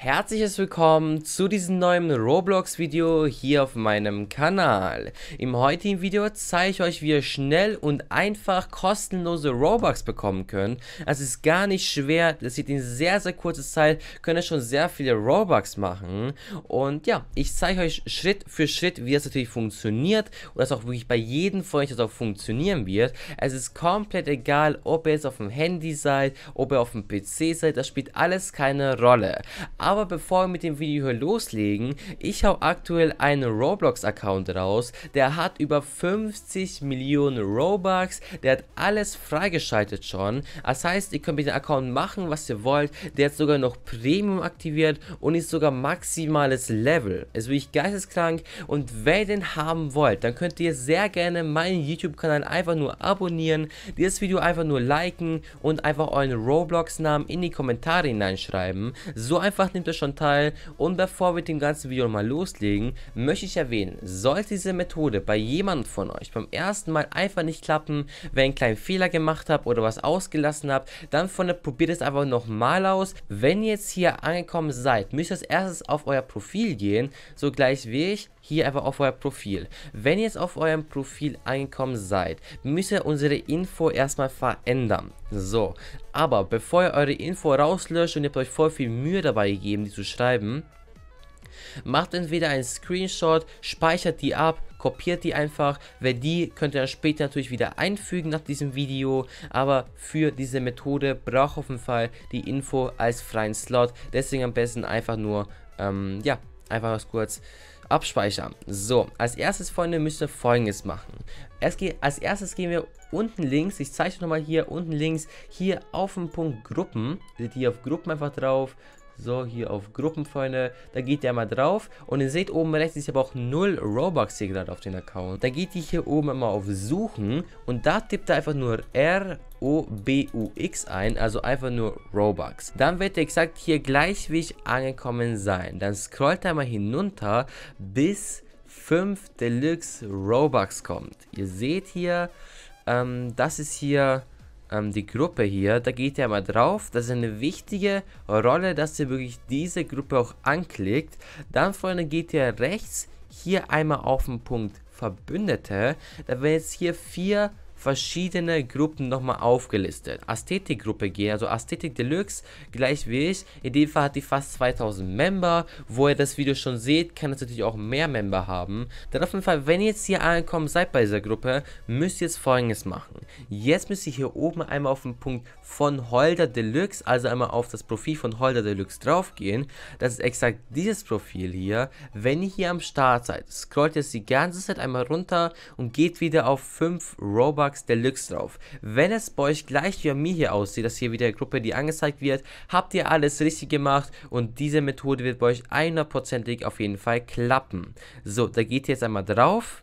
Herzliches Willkommen zu diesem neuen Roblox-Video hier auf meinem Kanal. Im heutigen Video zeige ich euch, wie ihr schnell und einfach kostenlose Robux bekommen könnt. Es ist gar nicht schwer, das sieht in sehr, sehr kurzer Zeit, könnt ihr schon sehr viele Robux machen. Und ja, ich zeige euch Schritt für Schritt, wie das natürlich funktioniert und dass auch wirklich bei jedem von euch das auch funktionieren wird. Es ist komplett egal, ob ihr jetzt auf dem Handy seid, ob ihr auf dem PC seid, das spielt alles keine Rolle. Aber bevor wir mit dem Video hier loslegen, ich habe aktuell einen Roblox-Account raus, der hat über 50 Millionen Robux, der hat alles freigeschaltet schon. Das heißt, ihr könnt mit dem Account machen, was ihr wollt. Der hat sogar noch Premium aktiviert und ist sogar maximales Level. Es ist wirklich geisteskrank und wenn ihr den haben wollt, dann könnt ihr sehr gerne meinen YouTube-Kanal einfach nur abonnieren, dieses Video einfach nur liken und einfach euren Roblox-Namen in die Kommentare hineinschreiben. So einfach nimmt er schon teil und bevor wir dem ganzen Video mal loslegen, möchte ich erwähnen, sollte diese Methode bei jemandem von euch beim ersten Mal einfach nicht klappen, wenn ihr einen kleinen Fehler gemacht habt oder was ausgelassen habt, dann von der probiert es einfach nochmal aus. Wenn ihr jetzt hier angekommen seid, müsst ihr als erstes auf euer Profil gehen, so gleich wie ich hier einfach auf euer Profil. Wenn ihr jetzt auf eurem Profil einkommen seid, müsst ihr unsere Info erstmal verändern. So, aber bevor ihr eure Info rauslöscht und ihr habt euch voll viel Mühe dabei gegeben, die zu schreiben, macht entweder einen Screenshot, speichert die ab, kopiert die einfach. Wer die könnt ihr dann später natürlich wieder einfügen nach diesem Video. Aber für diese Methode braucht auf jeden Fall die Info als freien Slot. Deswegen am besten einfach nur, ähm, ja, einfach was kurz abspeichern. So, als erstes, Freunde, müsst ihr folgendes machen. Es geht, als erstes gehen wir unten links, ich zeige euch nochmal hier unten links, hier auf den Punkt Gruppen, seht ihr auf Gruppen einfach drauf, so, hier auf Gruppenfreunde. Da geht ihr mal drauf. Und ihr seht oben rechts, ich habe auch 0 Robux hier gerade auf den Account. Da geht ihr hier oben immer auf Suchen. Und da tippt ihr einfach nur R O-B-U-X ein, also einfach nur Robux. Dann wird er exakt hier gleich wie ich angekommen sein. Dann scrollt er mal hinunter bis 5 Deluxe Robux kommt. Ihr seht hier, ähm, das ist hier ähm, die Gruppe hier, da geht ihr mal drauf. Das ist eine wichtige Rolle, dass ihr wirklich diese Gruppe auch anklickt. Dann, Freunde, geht ihr rechts hier einmal auf den Punkt Verbündete. Da werden jetzt hier vier verschiedene Gruppen nochmal aufgelistet. ästhetik G, also Ästhetik Deluxe, gleich wie ich. In dem Fall hat die fast 2000 Member. Wo ihr das Video schon seht, kann es natürlich auch mehr Member haben. Dann auf jeden Fall, wenn ihr jetzt hier angekommen seid bei dieser Gruppe, müsst ihr jetzt folgendes machen. Jetzt müsst ihr hier oben einmal auf den Punkt von Holder Deluxe, also einmal auf das Profil von Holder Deluxe draufgehen. Das ist exakt dieses Profil hier. Wenn ihr hier am Start seid, scrollt jetzt die ganze Zeit einmal runter und geht wieder auf 5 Robux Robux Deluxe drauf. Wenn es bei euch gleich wie bei mir hier aussieht, dass hier wieder Gruppe, die angezeigt wird, habt ihr alles richtig gemacht und diese Methode wird bei euch 100%ig auf jeden Fall klappen. So, da geht ihr jetzt einmal drauf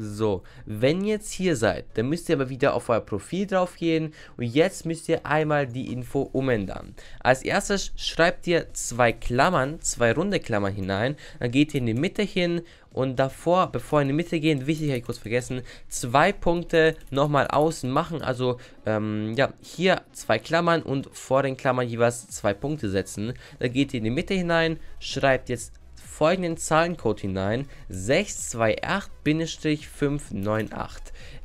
so, wenn ihr jetzt hier seid, dann müsst ihr aber wieder auf euer Profil drauf gehen und jetzt müsst ihr einmal die Info umändern. Als erstes schreibt ihr zwei Klammern, zwei runde Klammern hinein, dann geht ihr in die Mitte hin und davor, bevor ihr in die Mitte gehen, wichtig, habe ich kurz vergessen, zwei Punkte nochmal außen machen, also ähm, ja, hier zwei Klammern und vor den Klammern jeweils zwei Punkte setzen. Dann geht ihr in die Mitte hinein, schreibt jetzt folgenden Zahlencode hinein: 628-598.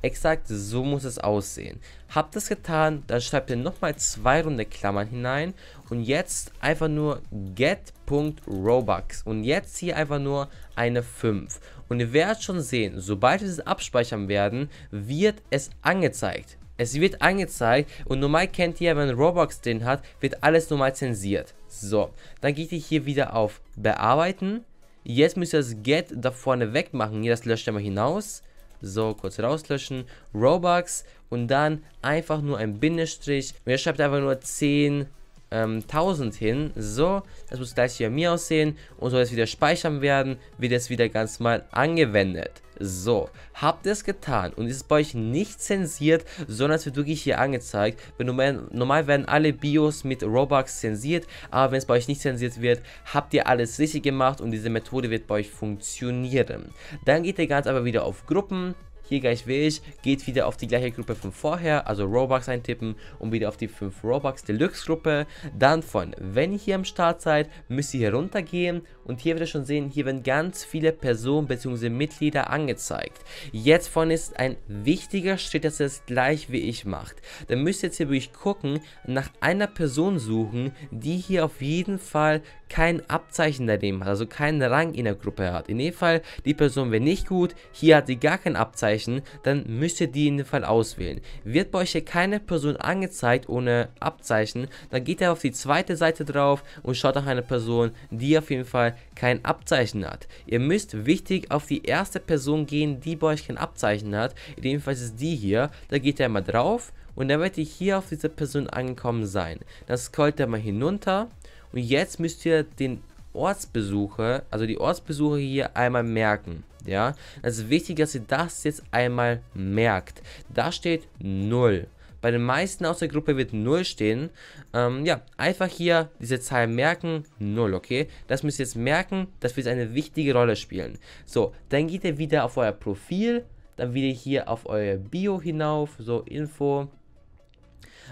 Exakt so muss es aussehen. Habt es getan, dann schreibt ihr nochmal zwei runde Klammern hinein und jetzt einfach nur get.robux und jetzt hier einfach nur eine 5. Und ihr werdet schon sehen, sobald wir es abspeichern werden, wird es angezeigt. Es wird angezeigt und normal kennt ihr, wenn Roblox den hat, wird alles normal zensiert. So, dann geht ihr hier wieder auf Bearbeiten. Jetzt müsst ihr das Get da vorne wegmachen. Hier, das löscht ihr mal hinaus. So, kurz rauslöschen. Robux und dann einfach nur ein Bindestrich. ihr schreibt einfach nur 10.000 ähm, hin. So, das muss gleich hier mir aussehen. Und soll es wieder speichern werden, wird es wieder ganz mal angewendet. So, habt ihr es getan und ist bei euch nicht zensiert, sondern es wird wirklich hier angezeigt. Wenn normal, normal werden alle Bios mit Robux zensiert, aber wenn es bei euch nicht zensiert wird, habt ihr alles richtig gemacht und diese Methode wird bei euch funktionieren. Dann geht ihr ganz aber wieder auf Gruppen, hier gleich ich, geht wieder auf die gleiche Gruppe von vorher, also Robux eintippen und wieder auf die 5 Robux Deluxe Gruppe. Dann von, wenn ihr hier am Start seid, müsst ihr hier runtergehen und hier werdet ihr schon sehen, hier werden ganz viele Personen bzw. Mitglieder angezeigt. Jetzt von ist ein wichtiger Schritt, dass ihr es das gleich wie ich macht. Dann müsst ihr jetzt hier wirklich gucken, nach einer Person suchen, die hier auf jeden Fall kein Abzeichen daneben hat, also keinen Rang in der Gruppe hat. In dem Fall, die Person wäre nicht gut, hier hat sie gar kein Abzeichen erreichen, dann müsst ihr die in dem Fall auswählen. Wird bei euch hier keine Person angezeigt ohne Abzeichen, dann geht ihr auf die zweite Seite drauf und schaut nach einer Person, die auf jeden Fall kein Abzeichen hat. Ihr müsst wichtig auf die erste Person gehen, die bei euch kein Abzeichen hat. In dem Fall ist die hier. Da geht ihr einmal drauf und dann werdet ihr hier auf diese Person angekommen sein. Dann scrollt ihr mal hinunter und jetzt müsst ihr den Ortsbesuche, also die Ortsbesuche hier einmal merken ja. Es also ist wichtig, dass ihr das jetzt einmal merkt. Da steht 0. Bei den meisten aus der Gruppe wird 0 stehen. Ähm, ja, einfach hier diese Zahl merken, 0, okay? Das müsst ihr jetzt merken, das wird eine wichtige Rolle spielen. So, dann geht ihr wieder auf euer Profil, dann wieder hier auf euer Bio hinauf, so Info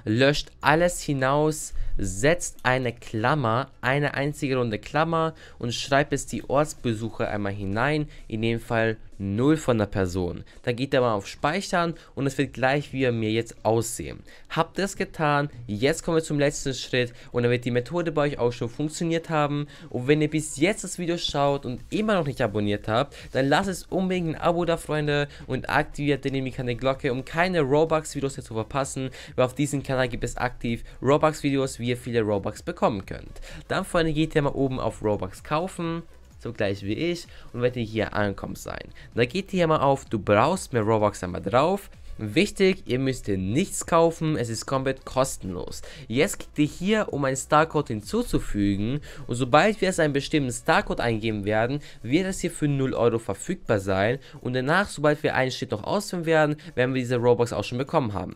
löscht alles hinaus, setzt eine Klammer, eine einzige runde Klammer und schreibt es die Ortsbesuche einmal hinein, in dem Fall 0 von der Person. Dann geht er mal auf Speichern und es wird gleich wie er mir jetzt aussehen. Habt ihr es getan? Jetzt kommen wir zum letzten Schritt und dann wird die Methode bei euch auch schon funktioniert haben. Und wenn ihr bis jetzt das Video schaut und immer noch nicht abonniert habt, dann lasst es unbedingt ein Abo da, Freunde, und aktiviert den nämlich an die Glocke, um keine Robux-Videos zu verpassen, weil auf diesen diesem Kanal gibt es aktiv Robux-Videos, wie ihr viele Robux bekommen könnt. Dann, Freunde, geht ihr mal oben auf Robux kaufen so gleich wie ich und werdet ihr hier ankommen sein. Dann geht ihr hier mal auf, du brauchst mehr Robux einmal drauf. Wichtig, ihr müsst hier nichts kaufen, es ist komplett kostenlos. Jetzt geht ihr hier, um einen Starcode hinzuzufügen und sobald wir es einen bestimmten Starcode eingeben werden, wird es hier für 0 Euro verfügbar sein und danach, sobald wir einen Schritt noch ausführen werden, werden wir diese Robux auch schon bekommen haben.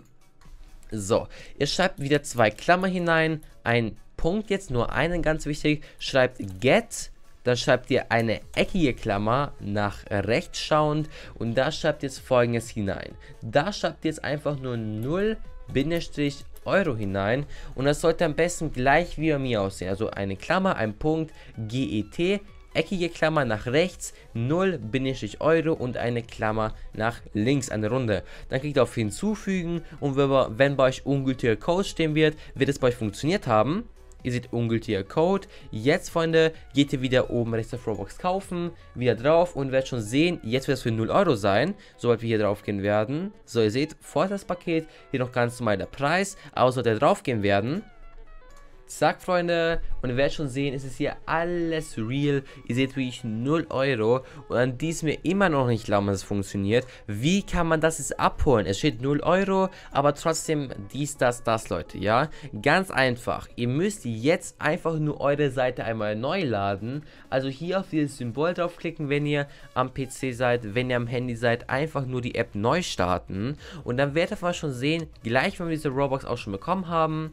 So, ihr schreibt wieder zwei Klammer hinein, ein Punkt jetzt, nur einen ganz wichtig, schreibt get, dann schreibt ihr eine eckige Klammer nach rechts schauend und da schreibt ihr jetzt folgendes hinein. Da schreibt ihr jetzt einfach nur 0 Bindestrich Euro hinein und das sollte am besten gleich wie bei mir aussehen. Also eine Klammer, ein Punkt, GET, eckige Klammer nach rechts, 0 Euro und eine Klammer nach links, eine Runde. Dann klickt ihr auf hinzufügen und wenn bei euch ungültiger Code stehen wird, wird es bei euch funktioniert haben. Ihr seht ungültiger Code. Jetzt, Freunde, geht ihr wieder oben rechts auf Robux kaufen, wieder drauf und werdet schon sehen, jetzt wird es für 0 Euro sein, sobald wir hier drauf gehen werden. So, ihr seht, Vorteilspaket, hier noch ganz normal der Preis, aber sobald ihr drauf gehen werden, Zack, Freunde. Und ihr werdet schon sehen, es ist hier alles real. Ihr seht wirklich 0 Euro. Und an die mir immer noch nicht glauben, dass es funktioniert. Wie kann man das jetzt abholen? Es steht 0 Euro, aber trotzdem dies, das, das, Leute, ja? Ganz einfach. Ihr müsst jetzt einfach nur eure Seite einmal neu laden. Also hier auf dieses Symbol draufklicken, wenn ihr am PC seid, wenn ihr am Handy seid. Einfach nur die App neu starten. Und dann werdet ihr schon sehen, gleich wenn wir diese Robux auch schon bekommen haben,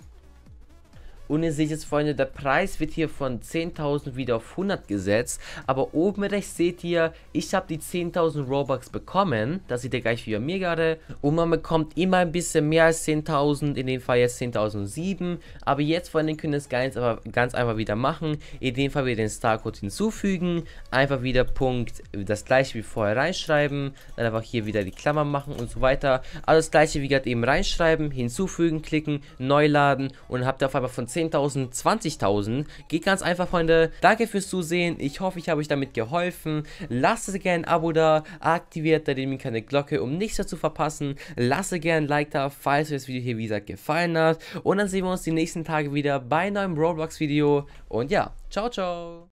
und ihr seht jetzt, Freunde, der Preis wird hier von 10.000 wieder auf 100 gesetzt. Aber oben rechts seht ihr, ich habe die 10.000 Robux bekommen. Das seht ihr gleich wieder mir gerade. Und man bekommt immer ein bisschen mehr als 10.000, in dem Fall jetzt 10.007. Aber jetzt, Freunde, können wir es ganz, ganz einfach wieder machen. In dem Fall wieder den Starcode hinzufügen. Einfach wieder Punkt, das gleiche wie vorher reinschreiben. Dann einfach hier wieder die Klammer machen und so weiter. Also das gleiche wie gerade eben reinschreiben, hinzufügen, klicken, neu laden. Und habt ihr auf einmal von 10.000. 10.000, 20.000. Geht ganz einfach, Freunde. Danke fürs Zusehen. Ich hoffe, ich habe euch damit geholfen. Lasst gerne ein Abo da, aktiviert da die kleine Glocke, um nichts zu verpassen. Lasst gerne ein Like da, falls euch das Video hier, wie gesagt, gefallen hat. Und dann sehen wir uns die nächsten Tage wieder bei einem neuen Roblox-Video. Und ja, ciao, ciao.